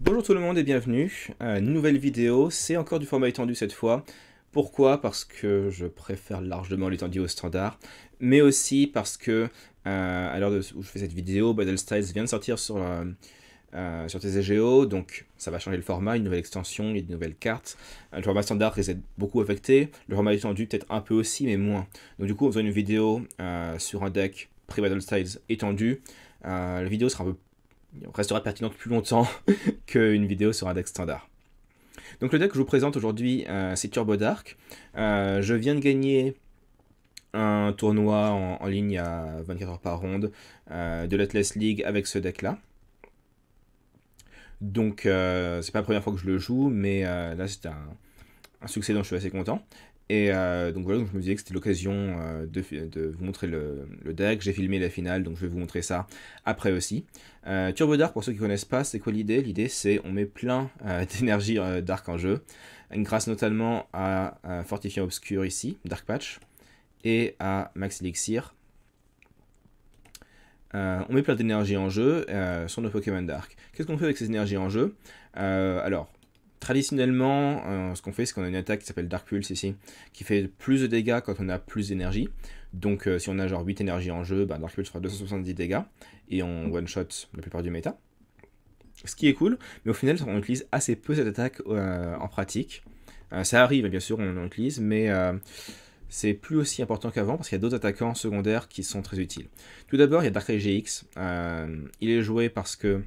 Bonjour tout le monde et bienvenue à euh, une nouvelle vidéo, c'est encore du format étendu cette fois. Pourquoi Parce que je préfère largement l'étendue au standard, mais aussi parce que euh, à l'heure où je fais cette vidéo, Battle Styles vient de sortir sur, TZGO euh, sur donc ça va changer le format, une nouvelle extension, une nouvelle carte. cartes le format standard risque d'être beaucoup affecté, le format étendu peut-être un peu aussi, mais moins. Donc du coup, on faire une vidéo sur un deck pré-Battle Styles étendu, la vidéo sera un peu restera pertinent plus longtemps qu'une vidéo sur un deck standard. Donc le deck que je vous présente aujourd'hui, euh, c'est Turbo Dark. Euh, je viens de gagner un tournoi en, ligne à 24 h par ronde euh, de l'Atlas League avec ce deck-là. Donc c'est pas la première fois que je le joue, mais là c'est un, un, succès dont je suis assez content. Et euh, donc voilà, je me disais que c'était l'occasion euh, de, vous montrer le, deck. J'ai filmé la finale, donc je vais vous montrer ça après aussi. Euh, Turbo Dark, pour ceux qui ne connaissent pas, c'est quoi l'idée L'idée, c'est on met plein d'énergie Dark en jeu, grâce notamment à, Fortifier Fortifiant Obscur ici, Dark Patch, et à Max Elixir. on met plein d'énergie en jeu sur nos Pokémon Dark. Qu'est-ce qu'on fait avec ces énergies en jeu Alors, traditionnellement, euh, ce qu'on fait, c'est qu'on a une attaque qui s'appelle Dark Pulse ici, qui fait plus de dégâts quand on a plus d'énergie. Donc euh, si on a genre 8 énergies en jeu, bah, Dark Pulse fera 270 dégâts, et on one-shot la plupart du méta. Ce qui est cool, mais au final, on utilise assez peu cette attaque euh, en pratique. ça arrive, bien sûr, on l'utilise, mais c'est plus aussi important qu'avant parce qu'il y a d'autres attaquants secondaires qui sont très utiles. Tout d'abord, il y a Dark Rage GX. il est joué parce que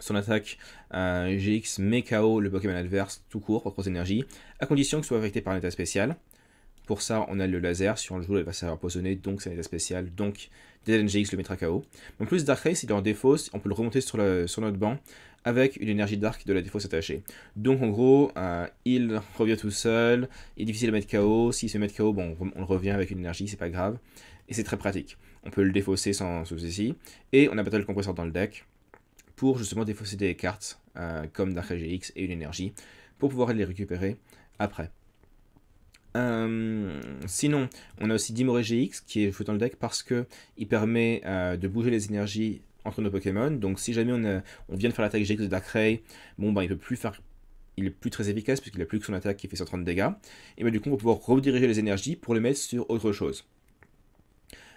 son attaque GX met KO le Pokémon adverse tout court pour 3 énergies, à condition qu'il soit affecté par un état spécial. Pour ça, on a le laser, si on le joue, il va savoir donc c'est un état spécial, donc des GX le mettra KO. En plus, Dark il est en défausse, on peut le remonter sur, notre banc avec une énergie Dark de la défausse attachée. Donc en gros, euh, il revient tout seul, il est difficile à mettre KO, s'il se met KO, bon, on, le revient avec une énergie, c'est pas grave, et c'est très pratique. On peut le défausser sans souci, et on a Battle Compressor dans le deck, justement défausser des cartes euh, comme Dark GX et une énergie pour pouvoir les récupérer après. Euh, sinon, on a aussi Dimoré GX qui est fou dans le deck parce que il permet euh, de bouger les énergies entre nos Pokémon. Donc si jamais on, vient de faire l'attaque GX de Darkrai, bon ben il peut plus faire il est plus très efficace puisqu'il a plus que son attaque qui fait 130 dégâts. Et bien du coup on va pouvoir rediriger les énergies pour les mettre sur autre chose.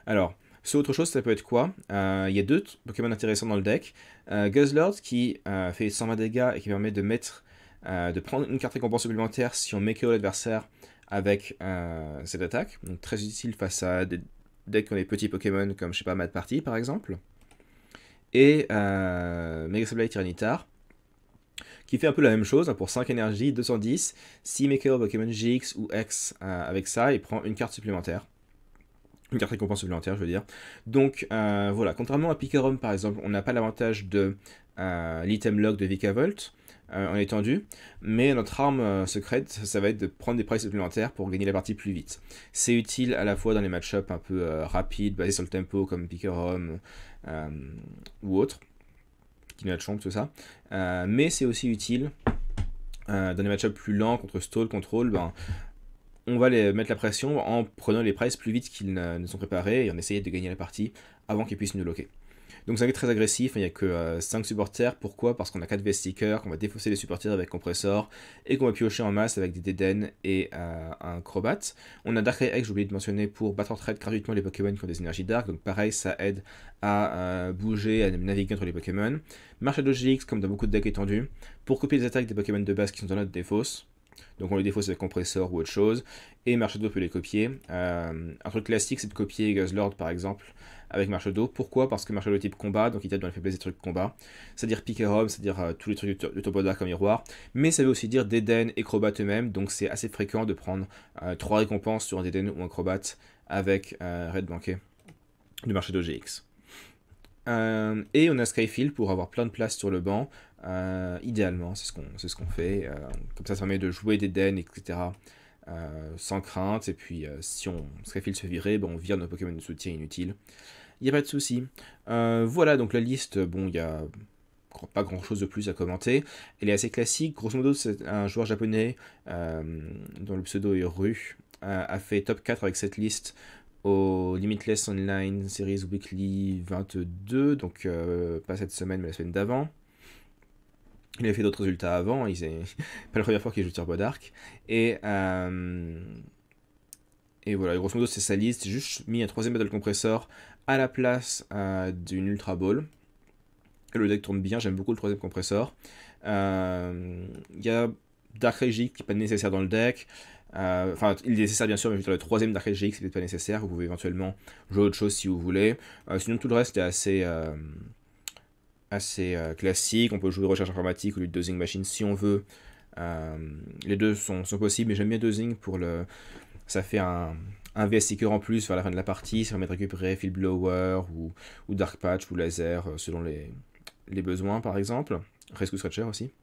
Alors, ce autre chose, ça peut être quoi euh, Il y a deux Pokémon intéressants dans le deck. Euh, Guzzlord qui euh, fait 120 dégâts et qui permet de mettre, de prendre une carte récompense supplémentaire si on KO l'adversaire avec cette attaque. Donc très utile face à des decks qui ont des petits Pokémon comme, je sais pas, Mad Party par exemple. Et Mega et Tyranitar qui fait un peu la même chose hein, pour 5 énergies, 210. Si Mekeo Pokémon GX ou X avec ça, il prend une carte supplémentaire. Une carte récompense supplémentaire, je veux dire. Donc euh, voilà, contrairement à Picarum par exemple, on n'a pas l'avantage de euh, l'item log de Vikavolt euh, en étendue, mais notre arme secrète, ça, va être de prendre des prix supplémentaires pour gagner la partie plus vite. C'est utile à la fois dans les match-ups un peu rapides, basés sur le tempo comme Picarum ou autre qui Chomp, tout ça, mais c'est aussi utile dans les match-ups plus lents contre stall, control, ben, on va les mettre la pression en prenant les prises plus vite qu'ils ne sont préparés et en essayant de gagner la partie avant qu'ils puissent nous loquer. Donc c'est un très agressif, hein. il n'y a que 5 euh, supporters, pourquoi Parce qu'on a 4 v qu'on va défausser les supporters avec compressor, et qu'on va piocher en masse avec des Deden et euh, un Crobat. On a Dark Ray j'ai oublié de mentionner, pour battre en trade gratuitement les Pokémon qui ont des énergies Dark, donc pareil, ça aide à euh, bouger, à naviguer entre les Pokémon. Marche à comme dans beaucoup de decks étendus, pour copier les attaques des Pokémon de base qui sont dans notre défausse. Donc on les défausse le compresseur ou autre chose, et Marchado peut les copier. Euh, un truc classique, c'est de copier Lord par exemple avec d'eau Pourquoi Parce que Marchado type combat, donc il tape dans les faiblesses des trucs combat, c'est-à-dire picker home, c'est-à-dire euh, tous les trucs de, Topoda comme miroir, mais ça veut aussi dire Deden et Crobat eux-mêmes, donc c'est assez fréquent de prendre euh, trois 3 récompenses sur un Deden ou un Crobat avec Red Banquet du Marchado GX. et on a Skyfield pour avoir plein de place sur le banc, euh, idéalement, c'est ce qu'on ce qu'on fait. Euh, comme ça, ça permet de jouer des etc. Euh, sans crainte. Et puis, si on Skyfield se virer ben, on vire nos Pokémon de soutien inutiles. Il n'y a pas de souci. voilà, donc la liste, bon, il n'y a pas grand chose de plus à commenter. Elle est assez classique. Grosso modo, c'est un joueur japonais dont le pseudo est Ru. a fait top 4 avec cette liste au Limitless Online Series Weekly 22, donc pas cette semaine mais la semaine d'avant. Il avait fait d'autres résultats avant, il pas la première fois qu'il joue Turbo Dark. Et, euh, et voilà, grosso modo, c'est sa liste. J'ai juste mis un troisième Battle Compressor à la place euh, d'une Ultra Ball. le deck tourne bien, j'aime beaucoup le troisième compressor. Il euh, y a Dark Regic qui n'est pas nécessaire dans le deck. Enfin, il est nécessaire bien sûr, mais le troisième Dark ce c'est peut-être pas nécessaire. Vous pouvez éventuellement jouer autre chose si vous voulez. sinon, tout le reste est assez, assez euh, classique. On peut jouer recherche informatique ou lieu dosing machine si on veut. Euh, les deux sont, possibles, mais j'aime bien dosing pour le. Ça fait un, un en plus vers la fin de la partie, ça permet de récupérer Field Blower ou, ou Dark Patch ou Laser euh, selon les, les besoins par exemple. Rescue Scratcher aussi.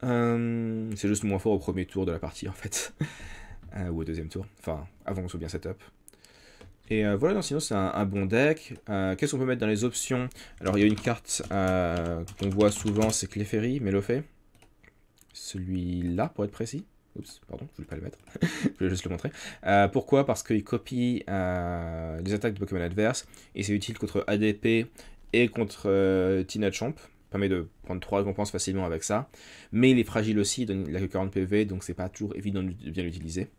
c'est juste moins fort au premier tour de la partie en fait. ou au deuxième tour. Enfin, avant qu'on soit bien setup. Et euh, voilà, donc sinon c'est un, bon deck. Euh, qu'est-ce qu'on peut mettre dans les options Alors il y a une carte euh, qu'on voit souvent, c'est Clefairy, mais Celui-là, pour être précis. Oups, pardon, je voulais pas le mettre. je voulais juste le montrer. pourquoi Parce qu'il copie les attaques de Pokémon adverse. Et c'est utile contre ADP et contre Tina Champ. Permet de prendre 3 récompenses facilement avec ça. Mais il est fragile aussi, il a 40 PV, donc c'est pas toujours évident de bien l'utiliser.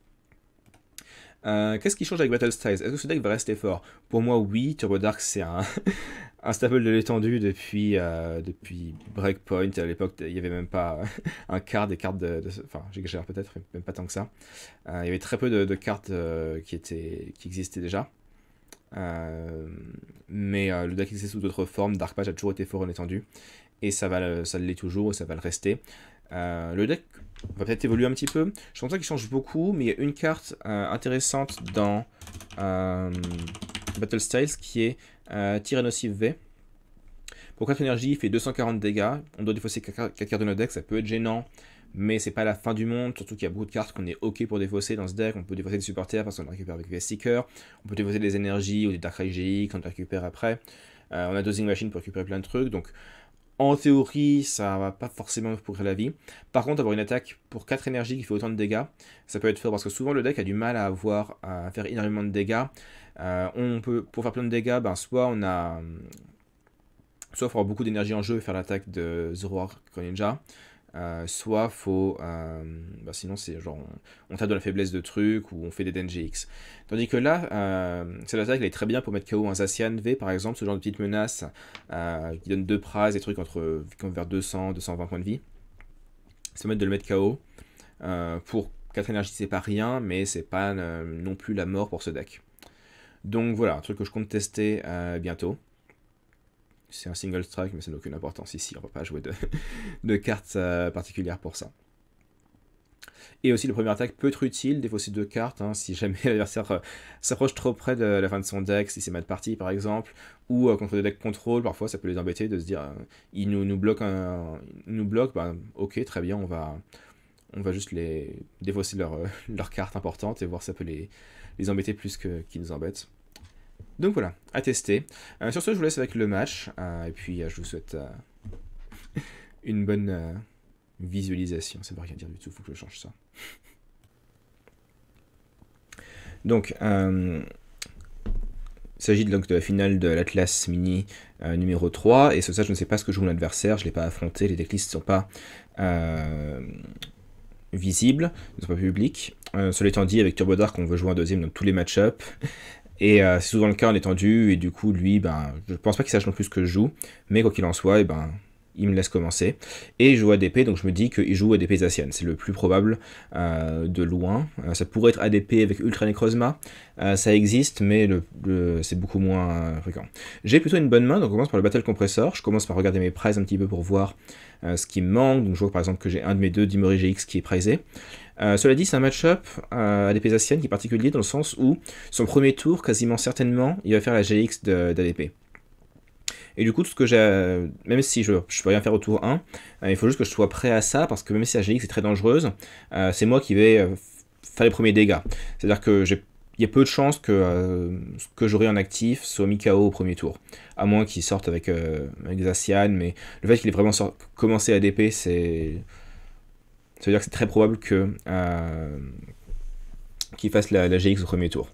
Euh, qu'est-ce qui change avec Battle Styles Est-ce que ce deck va rester fort Pour moi, oui. Turbo Dark, c'est un, un, staple de l'étendue depuis, euh, depuis Breakpoint. À l'époque, il n'y avait même pas euh, un quart des cartes de. de enfin, j'exagère peut-être, même pas tant que ça. il y avait très peu de, cartes qui, étaient, qui existaient déjà. mais le deck existait sous d'autres formes. Dark Page a toujours été fort en étendue. Et ça l'est ça toujours et ça va le rester. le deck on va peut-être évoluer un petit peu. Je pense ça qu'il change beaucoup, mais il y a une carte euh, intéressante dans euh, Battle Styles qui est euh, Tyrannosive V. Pour 4 énergies, il fait 240 dégâts. On doit défausser 4, cartes de notre deck, ça peut être gênant, mais c'est pas la fin du monde. Surtout qu'il y a beaucoup de cartes qu'on est ok pour défausser dans ce deck. On peut défausser des supporters parce qu'on récupère avec les stickers. On peut défausser des énergies ou des Dark quand qu'on récupère après. on a Dosing Machine pour récupérer plein de trucs. Donc en théorie, ça va pas forcément pourrir la vie. Par contre, avoir une attaque pour 4 énergies qui fait autant de dégâts, ça peut être fort parce que souvent le deck a du mal à avoir faire énormément de dégâts. Euh, on peut, pour faire plein de dégâts, ben, soit on a, soit faut beaucoup d'énergie en jeu et faire l'attaque de Zoroark Ninja, euh, soit faut. Euh, bah, sinon, c'est genre on, t'a de la faiblesse de trucs ou on fait des DNGX. Tandis que là, euh, cette attaque elle est très bien pour mettre KO un Zacian V par exemple, ce genre de petite menace euh, qui donne deux pras, des trucs entre vers 200, 220 points de vie. Ça permet de le mettre KO. pour 4 énergies, c'est pas rien, mais c'est pas non plus la mort pour ce deck. Donc voilà, un truc que je compte tester bientôt c'est un single strike, mais ça n'a aucune importance ici, on ne va pas jouer de, de cartes euh, particulières pour ça. Et aussi, le premier attaque peut être utile, défausser deux cartes, hein, si jamais l'adversaire euh, s'approche trop près de la fin de son deck, si c'est mal parti par exemple, ou euh, contre des decks contrôle, parfois ça peut les embêter de se dire, il nous, nous bloquent, nous ben, ok, très bien, on va, juste les défausser leurs leur cartes importantes et voir si ça peut les, embêter plus qu'ils nous embêtent. Donc voilà, à tester. Euh, sur ce, je vous laisse avec le match. Euh, et puis, euh, je vous souhaite une bonne visualisation. Ça ne veut rien dire du tout, il faut que je change ça. Donc, il s'agit donc de la finale de l'Atlas Mini numéro 3. Et sur ça, je ne sais pas ce que joue mon adversaire. Je ne l'ai pas affronté. Les decklists ne sont pas visibles, ne sont pas publics. cela étant dit, avec Turbo Dark, on veut jouer un deuxième dans tous les match-ups. Et euh, c'est souvent le cas est tendu, et du coup, lui, ben, je pense pas qu'il sache non plus ce que je joue, mais quoi qu'il en soit, et ben, il me laisse commencer. Et il joue ADP, donc je me dis qu'il joue ADP Zacian. C'est le plus probable euh, de loin. Euh, ça pourrait être ADP avec Ultra Necrozma. Euh, ça existe, mais c'est beaucoup moins fréquent. J'ai plutôt une bonne main, donc on commence par le Battle Compressor. Je commence par regarder mes prises un petit peu pour voir ce qui me manque. Donc je vois par exemple que j'ai un de mes deux Dimori GX qui est prisé. cela dit, c'est un match-up ADP Zacian qui est particulier dans le sens où son premier tour, quasiment certainement, il va faire la GX d'ADP. Et du coup, tout ce que j'ai, euh, même si je, ne peux rien faire au tour 1, euh, il faut juste que je sois prêt à ça, parce que même si la GX est très dangereuse, euh, c'est moi qui vais faire les premiers dégâts. C'est-à-dire qu'il y a peu de chances que ce que j'aurai en actif soit mis KO au premier tour. À moins qu'il sorte avec, des avec mais le fait qu'il ait vraiment commencé à DP, c'est. Ça veut dire que c'est très probable que. qu'il fasse la, GX au premier tour.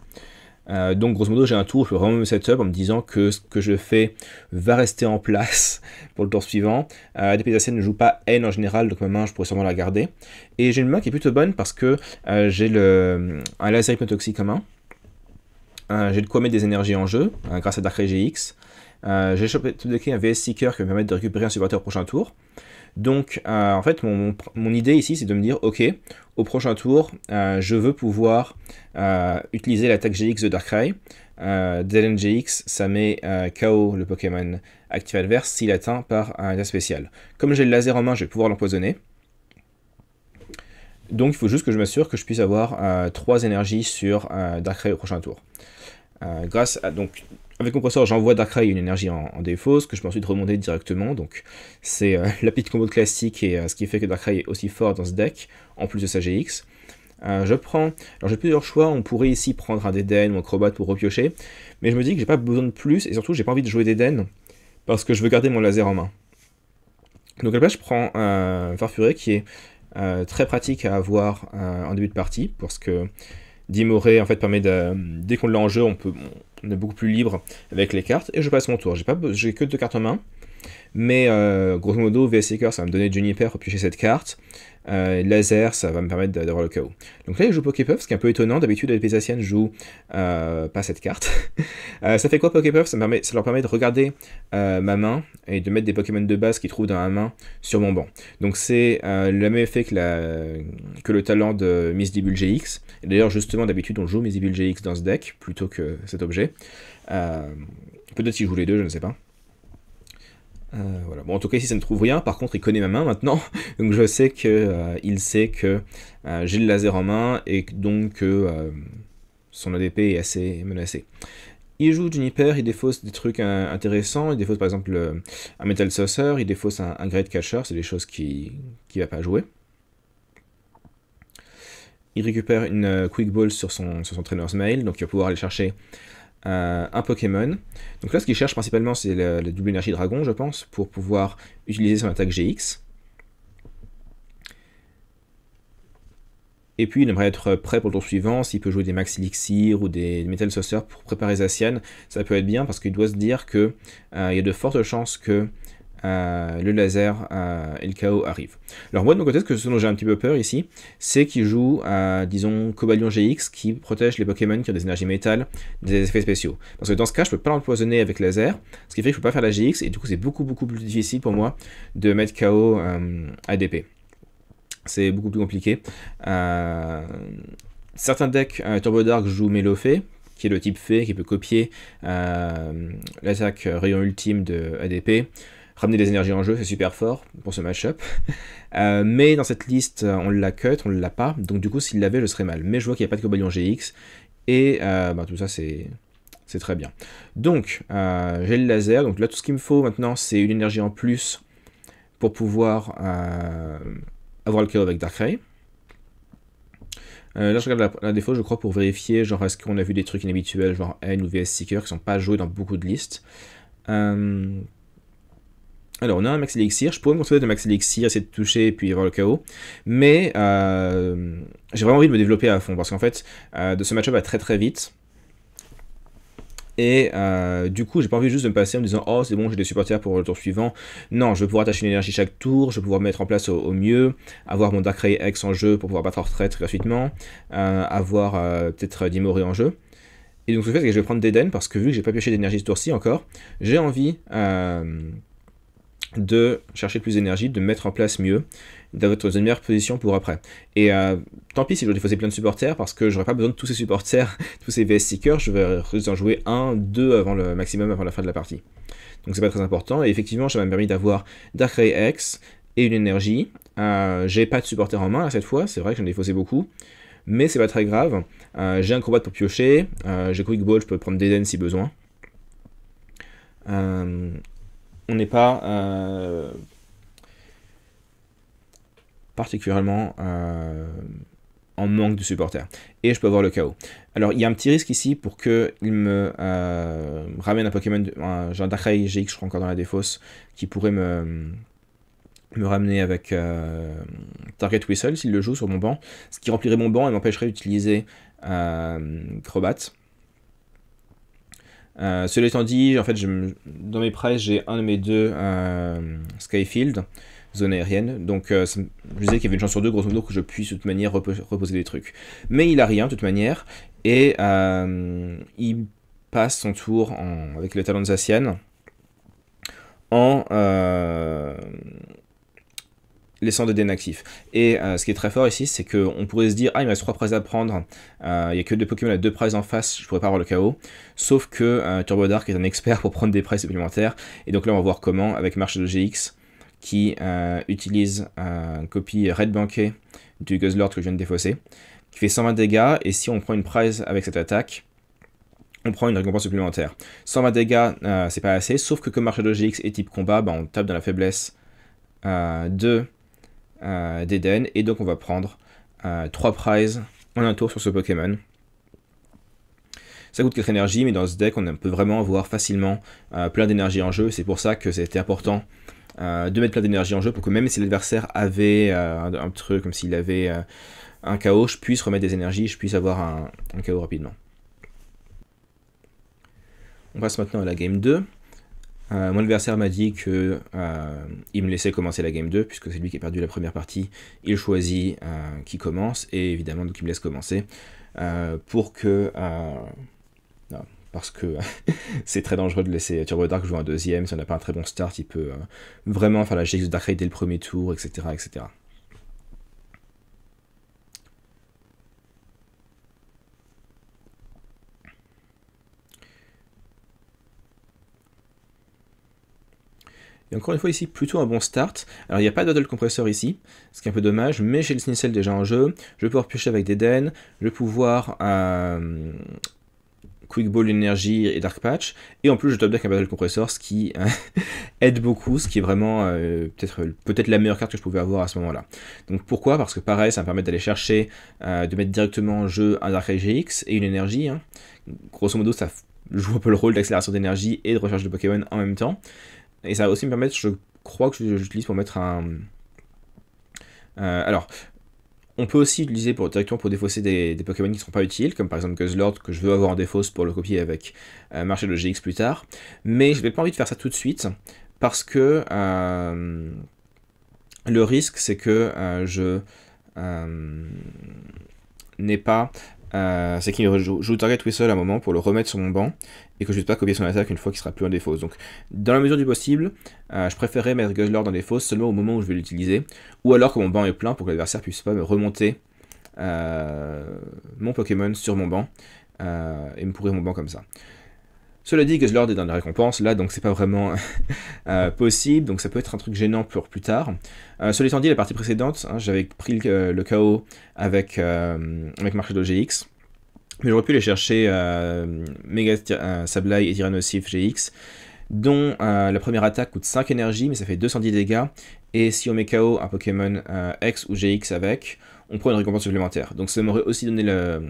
Euh, donc grosso modo j'ai un tour, je peux vraiment le setup en me disant que ce que je fais va rester en place pour le tour suivant. Euh, DP ne joue pas N en général, donc ma main je pourrais sûrement la garder. Et j'ai une main qui est plutôt bonne parce que euh, j'ai le, un laser hypnotoxique en main. Euh, j'ai de quoi mettre des énergies en jeu grâce à Dark Ray GX. j'ai chopé tout de un VS Seeker qui va me permettre de récupérer un supporter au prochain tour. Donc, euh, en fait, mon, idée ici, c'est de me dire, OK, au prochain tour, euh, je veux pouvoir euh, utiliser l'attaque GX de Darkrai. Delen GX, ça met KO le Pokémon actif adverse s'il atteint par un état spécial. Comme j'ai le laser en main, je vais pouvoir l'empoisonner. Donc, il faut juste que je m'assure que je puisse avoir 3 énergies sur Darkrai au prochain tour. grâce à, donc, avec compresseur, j'envoie Darkrai une énergie en, défausse défaut, ce que je peux ensuite remonter directement. Donc, c'est euh, la petite combo de classique et euh, ce qui fait que Darkrai est aussi fort dans ce deck, en plus de sa GX. Euh, je prends. Alors, j'ai plusieurs choix. On pourrait ici prendre un Deden ou un Crobat pour repiocher. Mais je me dis que j'ai pas besoin de plus et surtout, j'ai pas envie de jouer Deden, parce que je veux garder mon laser en main. Donc, à la place, je prends Farfuré qui est très pratique à avoir en début de partie parce que Dimoré en fait permet de, dès qu'on l'a en jeu, on peut est beaucoup plus libre avec les cartes. Et je passe mon tour. J'ai pas, que deux cartes en main, mais euh, grosso modo VS Seeker, ça va me donner Juniper pour piocher cette carte. Euh, laser, ça va me permettre d'avoir le KO. Donc là, je joue Poképuff, ce qui est un peu étonnant. D'habitude, les Pésaciennes jouent euh, pas cette carte. Euh, ça fait quoi Poképuff ça, ça leur permet de regarder ma main et de mettre des Pokémon de base qu'ils trouvent dans ma main sur mon banc. Donc c'est le même effet que, que le talent de Miss Dibul GX. D'ailleurs, justement, d'habitude, on joue Miss Dibul GX dans ce deck plutôt que cet objet. Peut-être qu'ils jouent les deux, je ne sais pas. Euh, bon, en tout cas, ici, ça ne trouve rien. Par contre, il connaît ma main maintenant. Donc, je sais que euh, il sait que euh, j'ai le laser en main et donc que son ADP est assez menacé. Il joue Juniper, il défausse des trucs intéressants, il défausse par exemple un Metal Saucer, il défausse un, Great Catcher, c'est des choses qui ne va pas jouer. Il récupère une Quick Ball sur son, sur son Trainer's Mail, donc il va pouvoir aller chercher un Pokémon. Donc là, ce qu'il cherche principalement, c'est la, double énergie dragon, je pense, pour pouvoir utiliser son attaque GX. Et puis, il aimerait être prêt pour le tour suivant. S'il peut jouer des Max Elixir ou des Metal Saucer pour préparer Zacian, ça peut être bien parce qu'il doit se dire qu'il euh, il y a de fortes chances que euh, le laser euh, et le chaos arrivent. Alors moi de mon côté, ce, que, ce dont j'ai un petit peu peur ici, c'est qu'il joue, euh, disons, Cobalion GX qui protège les Pokémon qui ont des énergies métal, des effets spéciaux. Parce que dans ce cas, je peux pas l'empoisonner avec laser, ce qui fait que je peux pas faire la GX, et du coup c'est beaucoup beaucoup plus difficile pour moi de mettre KO ADP. C'est beaucoup plus compliqué. certains decks Turbo Dark jouent Melofé, qui est le type fée qui peut copier l'attaque rayon ultime de ADP. Ramener des énergies en jeu, c'est super fort pour ce match-up. Euh, mais dans cette liste, euh, on l'a cut, on l'a pas. Donc du coup, s'il l'avait, je serais mal. Mais je vois qu'il n'y a pas de Cobalion GX. Et euh, bah, tout ça, c'est... C'est très bien. Donc, j'ai le laser. Donc là, tout ce qu'il me faut maintenant, c'est une énergie en plus pour pouvoir avoir le kill avec Darkrai. là, je regarde la, défaut, je crois, pour vérifier, genre, est-ce qu'on a vu des trucs inhabituels, genre N ou VS Seeker, qui sont pas joués dans beaucoup de listes. Alors, on a un max elixir, Je pourrais me contenter de max Elixir, essayer de toucher, puis avoir le KO. Mais euh, j'ai vraiment envie de me développer à fond. Parce qu'en fait, euh, de ce match-up va très très vite. Et euh, du coup, j'ai pas envie juste de me passer en me disant Oh, c'est bon, j'ai des supporters pour le tour suivant. Non, je vais pouvoir attacher une énergie chaque tour, je vais pouvoir mettre en place au, mieux, avoir mon Dark Ray X en jeu pour pouvoir battre en retraite gratuitement, avoir peut-être Dimori en jeu. Et donc, ce fait, c'est que je vais prendre Deden parce que vu que j'ai pas pioché d'énergie ce tour-ci encore, j'ai envie de chercher plus d'énergie, de mettre en place mieux, d'avoir dans une meilleure position pour après. Et euh, tant pis si je dois plein de supporters, parce que j'aurais pas besoin de tous ces supporters, tous ces VS Seekers, je vais en jouer un, deux avant le maximum, avant la fin de la partie. Donc c'est pas très important, et effectivement, ça m'a permis d'avoir Dark X et une énergie. Euh, j'ai pas de supporters en main à cette fois, c'est vrai que j'en ai beaucoup, mais c'est pas très grave. Euh, j'ai un combat pour piocher, j'ai Quick Ball, je peux prendre des si besoin on n'est pas euh, particulièrement euh, en manque de supporters. Et je peux avoir le chaos. Alors, il y a un petit risque ici pour qu'il me euh, ramène un Pokémon, un, GX, je crois encore dans la défausse, qui pourrait me ramener avec Target Whistle s'il le joue sur mon banc, ce qui remplirait mon banc et m'empêcherait d'utiliser Crobat. Euh, cela étant dit, en fait, dans mes prêts, j'ai un de mes deux euh, Skyfield, zone aérienne. Donc, euh, je disais qu'il y avait une chance sur deux, grosso modo, que je puisse de toute manière reposer des trucs. Mais il a rien, de toute manière. Et il passe son tour avec le talent de Zacian en, laissant des dénactifs. Et euh, ce qui est très fort ici, c'est qu'on pourrait se dire, ah, il me reste 3 prises à prendre, euh, il n'y a que deux Pokémon à deux prises en face, je pourrais pas avoir le KO. Sauf que euh, Turbo Dark est un expert pour prendre des prises supplémentaires. Et donc là, on va voir comment, avec Marché de GX, qui utilise une copie Red Banquet du Guzzlord que je viens de défausser, qui fait 120 dégâts, et si on prend une prise avec cette attaque, on prend une récompense supplémentaire. 120 dégâts, c'est pas assez, sauf que comme Marche de GX est type combat, bah, on tape dans la faiblesse de euh, d'Eden. Et donc on va prendre 3 euh, prizes en un tour sur ce Pokémon. Ça coûte 4 énergies, mais dans ce deck, on peut vraiment avoir facilement euh, plein d'énergie en jeu. C'est pour ça que c'était important de mettre plein d'énergie en jeu pour que même si l'adversaire avait un, truc comme s'il avait un chaos je puisse remettre des énergies, je puisse avoir un, un, KO rapidement. On passe maintenant à la game 2. Euh, mon adversaire m'a dit que euh, il me laissait commencer la game 2, puisque c'est lui qui a perdu la première partie. Il choisit euh, qui commence, et évidemment, donc il me laisse commencer. pour que. parce que c'est très dangereux de laisser Turbo Dark jouer un deuxième. Si on n'a pas un très bon start, il peut vraiment faire la GX de dès le premier tour, etc. etc. Et encore une fois ici, plutôt un bon start. Alors il n'y a pas Battle compresseur ici, ce qui est un peu dommage, mais j'ai le Sinicel déjà en jeu, je vais pouvoir piocher avec des den, je vais pouvoir euh, Quick Ball Energy et Dark Patch, et en plus je top deck un Battle Compressor, ce qui euh, aide beaucoup, ce qui est vraiment euh, peut-être la meilleure carte que je pouvais avoir à ce moment-là. Donc pourquoi Parce que pareil, ça me permet d'aller chercher, de mettre directement en jeu un Dark GX et une énergie. Hein. Grosso modo, ça joue un peu le rôle d'accélération d'énergie et de recherche de Pokémon en même temps. Et ça va aussi me permettre, je crois que j'utilise pour mettre un... Euh, alors, on peut aussi l'utiliser pour, directement pour défausser des, Pokémon qui ne sont pas utiles, comme par exemple Guzzlord que je veux avoir en défausse pour le copier avec euh, Marché de GX plus tard. Mais je n'ai pas envie de faire ça tout de suite, parce que euh, le risque c'est que je n'ai pas... c'est qu'il joue, joue Target Whistle à un moment pour le remettre sur mon banc, et que je ne pas copier son attaque une fois qu'il sera plus en défausse. Donc, dans la mesure du possible, euh, je préférerais mettre Guzzlord dans défausse seulement au moment où je vais l'utiliser, ou alors que mon banc est plein pour que l'adversaire puisse pas me remonter euh, mon Pokémon sur mon banc euh, et me pourrir mon banc comme ça. Cela dit, Guzzlord est dans la récompense, là, donc c'est pas vraiment possible, donc ça peut être un truc gênant pour plus tard. cela étant dit, la partie précédente, hein, j'avais pris le, KO avec, euh, avec Marché GX. Mais j'aurais pu les chercher euh, Mega euh, et Tyrannosif GX, dont euh, la première attaque coûte 5 énergies, mais ça fait 210 dégâts. Et si on met KO un Pokémon euh, X ou GX avec, on prend une récompense supplémentaire. Donc ça m'aurait aussi donné le,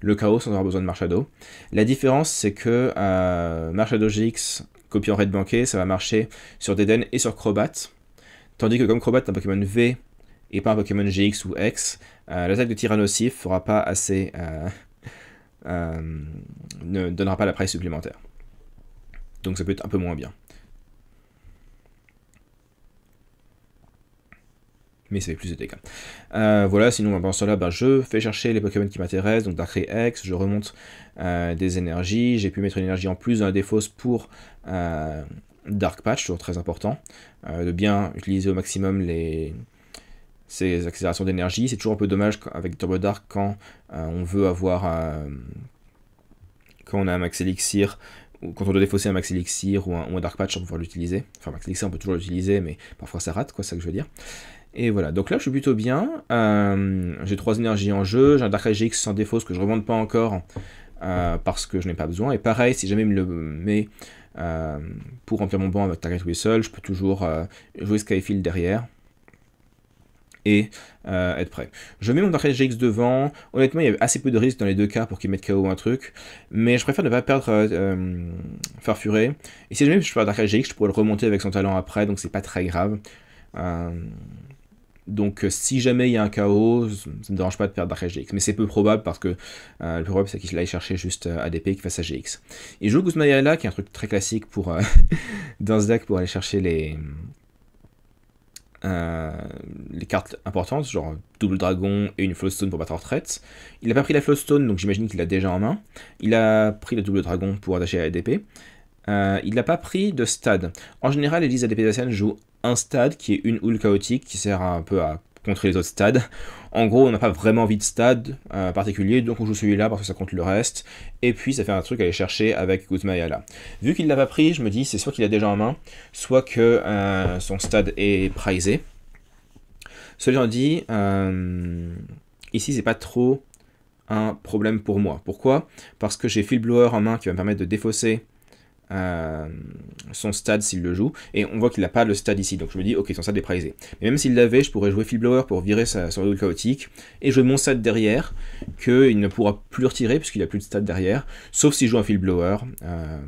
le, KO sans avoir besoin de Marchado. La différence, c'est que Marchado GX, en Red Banquet, ça va marcher sur Deden et sur Crobat. Tandis que comme Crobat est un Pokémon V et pas un Pokémon GX ou X, l'attaque de Tyrannosif fera pas assez euh, ne donnera pas la presse supplémentaire. Donc ça peut être un peu moins bien. mais c'est plus de dégâts. Euh, voilà, sinon ben, pendant ce là ben, je fais chercher les Pokémon qui m'intéressent, donc Darkrai X, je remonte euh, des énergies, j'ai pu mettre une énergie en plus dans la défausse pour Dark Patch, toujours très important, de bien utiliser au maximum les, ces accélérations d'énergie. C'est toujours un peu dommage avec Turbo Dark quand euh, on veut avoir. Euh, quand on a un max Elixir, ou quand on doit défausser un max Elixir ou un, dark patch, pour pouvoir l'utiliser. Enfin, max Elixir on peut toujours l'utiliser, mais parfois ça rate, quoi, c'est ça que je veux dire. Et voilà, donc là je suis plutôt bien. Euh, j'ai trois énergies en jeu, j'ai un Dark Rage sans défausse que je ne remonte pas encore parce que je n'ai pas besoin. Et pareil, si jamais il me le met pour remplir mon banc avec Target Whistle, je peux toujours jouer Skyfield derrière et euh, être prêt. Je mets mon Dark GX devant. Honnêtement, il y avait assez peu de risques dans les deux cas pour qu'il mette KO un truc. Mais je préfère ne pas perdre euh, euh Farfuré. Et si jamais je perds Dark GX, je pourrais le remonter avec son talent après, donc c'est pas très grave. Euh, donc si jamais il y a un KO, ça ne me dérange pas de perdre Dark GX. Mais c'est peu probable parce que le plus probable c'est qu'il aille chercher juste à ADP face à GX. Et je joue là, qui est un truc très classique pour, dans ce deck pour aller chercher les... Euh, les cartes importantes, genre double dragon et une flowstone pour battre en retraite. Il n'a pas pris la flowstone, donc j'imagine qu'il l'a déjà en main. Il a pris le double dragon pour attacher à ADP. Euh, il n'a pas pris de stade. En général, les 10 ADP scène jouent un stade qui est une houle chaotique qui sert un peu à contre les autres stades. En gros, on n'a pas vraiment envie de stade euh, particulier, donc on joue celui-là parce que ça compte le reste. Et puis, ça fait un truc à aller chercher avec Guzmayala. Vu qu'il ne l'a pas pris, je me dis, c'est soit qu'il a déjà en main, soit que euh, son stade est prisé. Cela dit, euh, ici, c'est pas trop un problème pour moi. Pourquoi Parce que j'ai Fil Blower en main qui va me permettre de défausser euh, son stade s'il le joue. Et on voit qu'il n'a pas le stade ici, donc je me dis, ok, son stade est prisé. Mais même s'il l'avait, je pourrais jouer Field Blower pour virer sa, son de chaotique, et jouer mon stade derrière, qu'il ne pourra plus retirer, puisqu'il n'a plus de stade derrière, sauf s'il joue un Field Blower. Euh,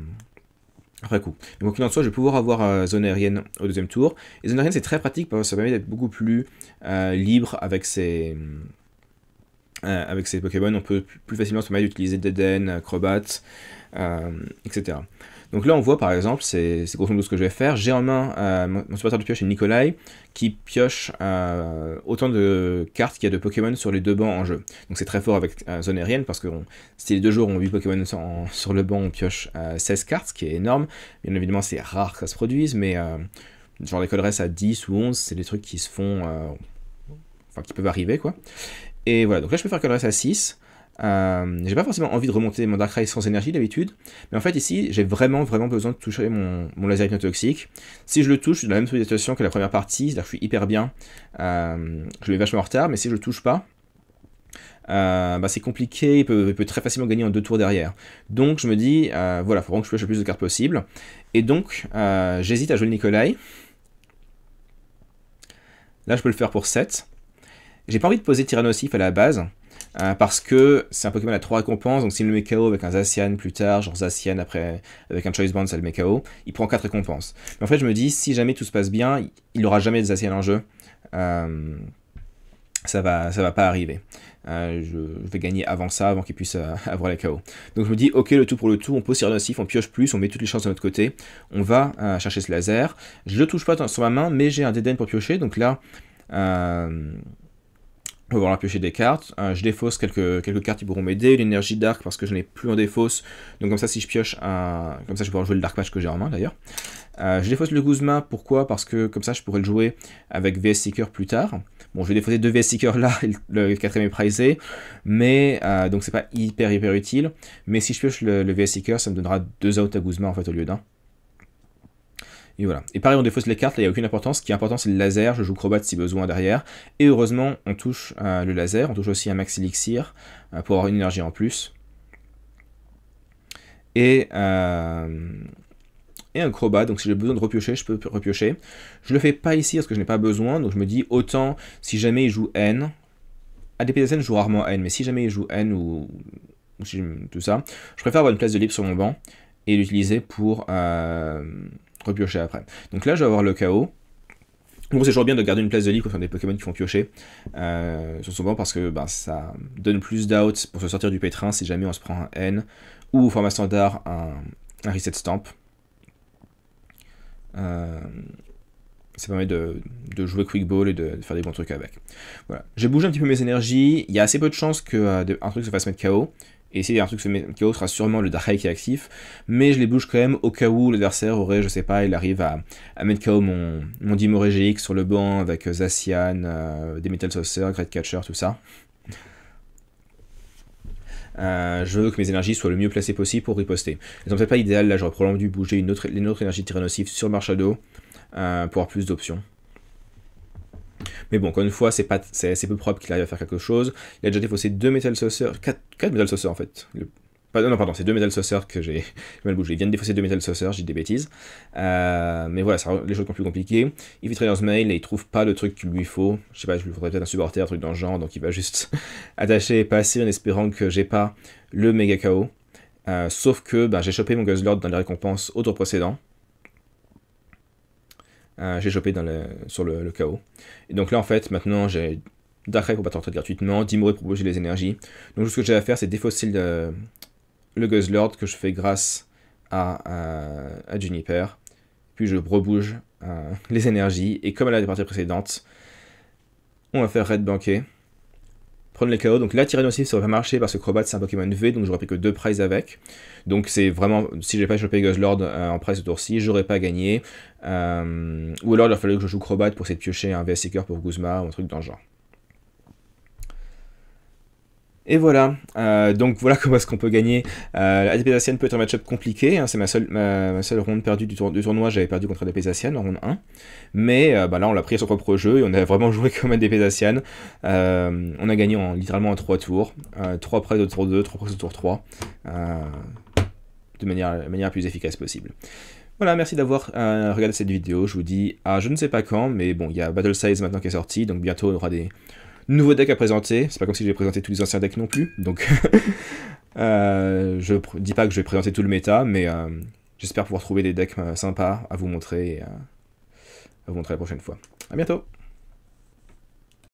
après coup. Donc, quoi en soit, je vais pouvoir avoir euh, zone aérienne au deuxième tour. Et zone aérienne, c'est très pratique parce que ça permet d'être beaucoup plus libre avec ses, avec ses Pokémon. On peut plus facilement se permettre d'utiliser Deden, Crobat, euh, etc. Donc là, on voit par exemple, c'est grosso modo ce que je vais faire. J'ai en main euh, mon supporteur de pioche, est Nikolai, qui pioche euh, autant de cartes qu'il y a de Pokémon sur les deux bancs en jeu. Donc c'est très fort avec Zone aérienne, parce que si les deux jours on 8 Pokémon sur, le banc, on pioche 16 cartes, ce qui est énorme. Bien évidemment, c'est rare que ça se produise, mais genre les colleresses à 10 ou 11, c'est des trucs qui se font. enfin, qui peuvent arriver, quoi. Et voilà, donc là, je peux faire reste à 6. Euh, j'ai pas forcément envie de remonter mon Darkrai sans énergie d'habitude, mais en fait ici j'ai vraiment vraiment besoin de toucher mon, laser laser hypnotoxique. Si je le touche, je suis dans la même situation que la première partie, c'est-à-dire que je suis hyper bien, euh, je vais vachement en retard, mais si je le touche pas, euh, bah, c'est compliqué, il peut, très facilement gagner en deux tours derrière. Donc je me dis, voilà, il faut vraiment que je pioche le plus de cartes possible. Et donc j'hésite à jouer le Nikolai. Là je peux le faire pour 7. J'ai pas envie de poser Tyrannosif à la base, Hein, parce que c'est un Pokémon à 3 récompenses, donc s'il le met KO avec un Zacian plus tard, genre Zacian après avec un Choice Band, ça le met KO, il prend 4 récompenses. Mais en fait, je me dis, si jamais tout se passe bien, il n'aura jamais de Zacian en jeu. Euh, ça va, ça va pas arriver. Euh, je vais gagner avant ça, avant qu'il puisse euh, avoir les KO. Donc je me dis, ok, le tout pour le tout, on pose sur nocif, on pioche plus, on met toutes les chances de notre côté, on va chercher ce laser. Je le touche pas sur ma main, mais j'ai un Deden pour piocher, donc là, on va la piocher des cartes. Euh, je défausse quelques, quelques cartes qui pourront m'aider. l'énergie dark parce que je n'ai plus en défausse. Donc comme ça, si je pioche un... Comme ça, je pourrai jouer le dark patch que j'ai en main d'ailleurs. Euh, je défausse le Guzma. Pourquoi Parce que comme ça, je pourrais le jouer avec VS Seeker plus tard. Bon, je vais défausser deux VS Seeker là, le quatrième est prisé. Mais euh, donc c'est pas hyper hyper utile. Mais si je pioche le, le VS Seeker, ça me donnera deux outs à Guzma en fait au lieu d'un. Et voilà. Et pareil, on défausse les cartes, là, il n'y a aucune importance. Ce qui est important, c'est le laser. Je joue Crobat si besoin derrière. Et heureusement, on touche euh, le laser. On touche aussi un Max Elixir euh, pour avoir une énergie en plus. Et, euh, et un Crobat. Donc si j'ai besoin de repiocher, je peux repiocher. Je le fais pas ici parce que je n'ai pas besoin. Donc je me dis, autant si jamais il joue N. je joue rarement N, mais si jamais il joue N ou, tout ça, je préfère avoir une place de libre sur mon banc et l'utiliser pour... Euh, repiocher après. Donc là, je vais avoir le chaos. Bon, c'est toujours bien de garder une place de lit a des Pokémon qui font piocher. Euh, souvent parce que ben, ça donne plus d'out pour se sortir du pétrin si jamais on se prend un N. Ou au format standard, un, reset stamp. Euh, ça permet de, jouer quick ball et de, faire des bons trucs avec. Voilà. J'ai bougé un petit peu mes énergies. Il y a assez peu de chances qu'un euh, truc se fasse mettre KO. Et c'est un truc que ce KO sera sûrement le Dark qui est actif, mais je les bouge quand même au cas où l'adversaire aurait, je sais pas, il arrive à, mettre KO mon, mon Dimoré GX sur le banc avec euh, Zacian, euh, des Metal Saucer, Great Catcher, tout ça. Euh, je veux que mes énergies soient le mieux placées possible pour riposter. donc sont peut-être pas idéal là j'aurais probablement dû bouger une autre, une énergie de sur le Marchado pour avoir plus d'options. Mais bon, encore une fois, c'est peu propre qu'il arrive à faire quelque chose. Il a déjà défaussé deux Metal Saucer, 4 Metal Saucer en fait. non, pardon, c'est deux Metal Saucer que j'ai mal bougé. Il vient de défausser deux Metal Saucer, j'ai des bêtises. Euh, mais voilà, ça, les choses sont plus compliquées. Il fait Trader's Mail et il trouve pas le truc qu'il lui faut. Je sais pas, je lui faudrait peut-être un supporter, un truc dans le genre. Donc il va juste attacher et passer en espérant que j'ai pas le méga KO. Euh, sauf que ben, j'ai chopé mon Guzzlord dans les récompenses au tour précédent. Euh, j'ai chopé dans le, sur le, chaos. Et donc là, en fait, maintenant, j'ai Darkrai pour battre en gratuitement, Dimori pour bouger les énergies. Donc, ce que j'ai à faire, c'est défausser le, Guzzlord que je fais grâce à, Juniper. Puis je rebouge euh, les énergies. Et comme à la partie précédente, on va faire Red Banquet prendre les chaos. Donc là, Tyrannosif, ça aurait pas marché parce que Crobat, c'est un Pokémon V, donc j'aurais pris que deux prizes avec. Donc c'est vraiment, si j'ai pas chopé Guzzlord euh, en prize ce tour-ci, j'aurais pas gagné. Euh, ou alors il aurait fallu que je joue Crobat pour essayer de piocher un VS Seeker pour Guzma ou un truc dans le genre. Et voilà, euh, donc voilà comment est-ce qu'on peut gagner. Euh, ADP peut être un match-up compliqué, hein. c'est ma seule, ma, seule ronde perdue du, tour, du tournoi, j'avais perdu contre ADP Zacian, en ronde 1. Mais euh, bah là, on l'a pris à son propre jeu et on a vraiment joué comme ADP Zacian, euh, on a gagné en, littéralement en 3 tours, 3 près de tour 2, 3 près de tour 3, de manière, manière la plus efficace possible. Voilà, merci d'avoir regardé cette vidéo. Je vous dis à je ne sais pas quand, mais bon, il y a Battle Size maintenant qui est sorti, donc bientôt on aura des, Nouveau deck à présenter, c'est pas comme si j'ai présenté tous les anciens decks non plus, donc euh, je dis pas que je vais présenter tout le méta, mais euh, j'espère pouvoir trouver des decks euh, sympas à vous montrer à vous montrer la prochaine fois. A bientôt